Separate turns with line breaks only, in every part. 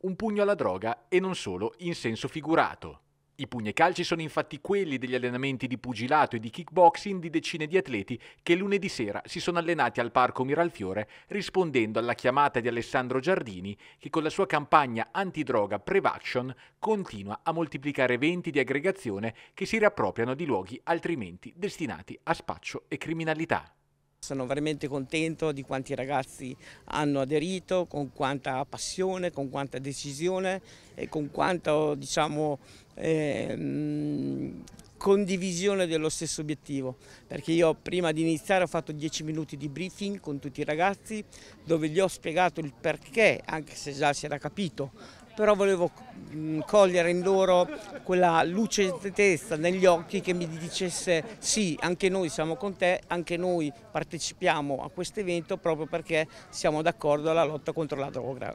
un pugno alla droga e non solo in senso figurato. I pugni e calci sono infatti quelli degli allenamenti di pugilato e di kickboxing di decine di atleti che lunedì sera si sono allenati al Parco Miralfiore rispondendo alla chiamata di Alessandro Giardini che con la sua campagna antidroga Prevaction continua a moltiplicare eventi di aggregazione che si riappropriano di luoghi altrimenti destinati a spaccio e criminalità. Sono veramente contento di quanti ragazzi hanno aderito, con quanta
passione, con quanta decisione e con quanta diciamo, eh, condivisione dello stesso obiettivo. Perché io prima di iniziare ho fatto 10 minuti di briefing con tutti i ragazzi dove gli ho spiegato il perché, anche se già si era capito, però volevo cogliere in loro quella luce di testa negli occhi che mi dicesse sì, anche noi siamo con te, anche noi partecipiamo a questo evento proprio perché siamo d'accordo alla lotta contro la droga.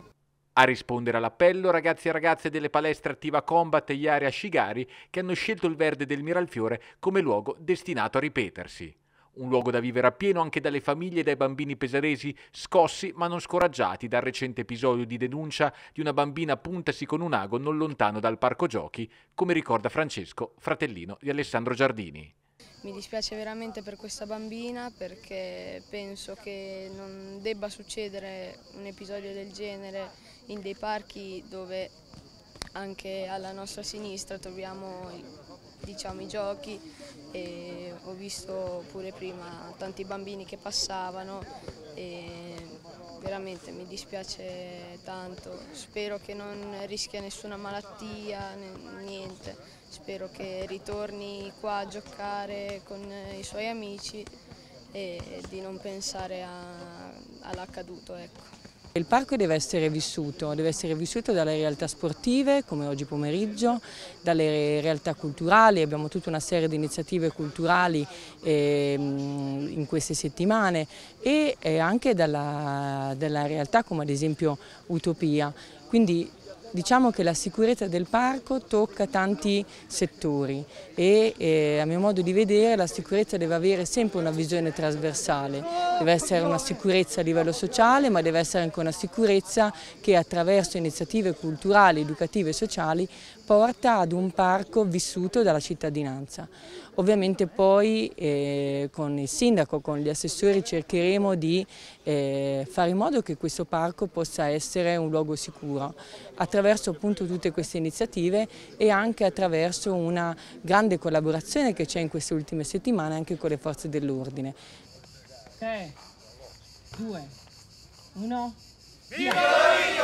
A rispondere all'appello ragazzi e ragazze delle palestre Attiva Combat e Yarea Shigari che hanno scelto il verde del Miralfiore come luogo destinato a ripetersi. Un luogo da vivere appieno anche dalle famiglie e dai bambini pesaresi scossi ma non scoraggiati dal recente episodio di denuncia di una bambina puntasi con un ago non lontano dal parco giochi, come ricorda Francesco, fratellino di Alessandro Giardini.
Mi dispiace veramente per questa bambina perché penso che non debba succedere un episodio del genere in dei parchi dove anche alla nostra sinistra troviamo diciamo, i giochi e ho visto pure prima tanti bambini che passavano e veramente mi dispiace tanto, spero che non rischia nessuna malattia, niente, spero che ritorni qua a giocare con i suoi amici e di non pensare all'accaduto. Ecco.
Il parco deve essere vissuto, deve essere vissuto dalle realtà sportive come oggi pomeriggio, dalle realtà culturali, abbiamo tutta una serie di iniziative culturali eh, in queste settimane e anche dalla, dalla realtà come ad esempio Utopia. Quindi Diciamo che la sicurezza del parco tocca tanti settori e eh, a mio modo di vedere la sicurezza deve avere sempre una visione trasversale, deve essere una sicurezza a livello sociale ma deve essere anche una sicurezza che attraverso iniziative culturali, educative e sociali porta ad un parco vissuto dalla cittadinanza. Ovviamente poi eh, con il sindaco, con gli assessori cercheremo di eh, fare in modo che questo parco possa essere un luogo sicuro. Attraverso attraverso appunto tutte queste iniziative e anche attraverso una grande collaborazione che c'è in queste ultime settimane anche con le forze dell'ordine.
3, 2, 1, via!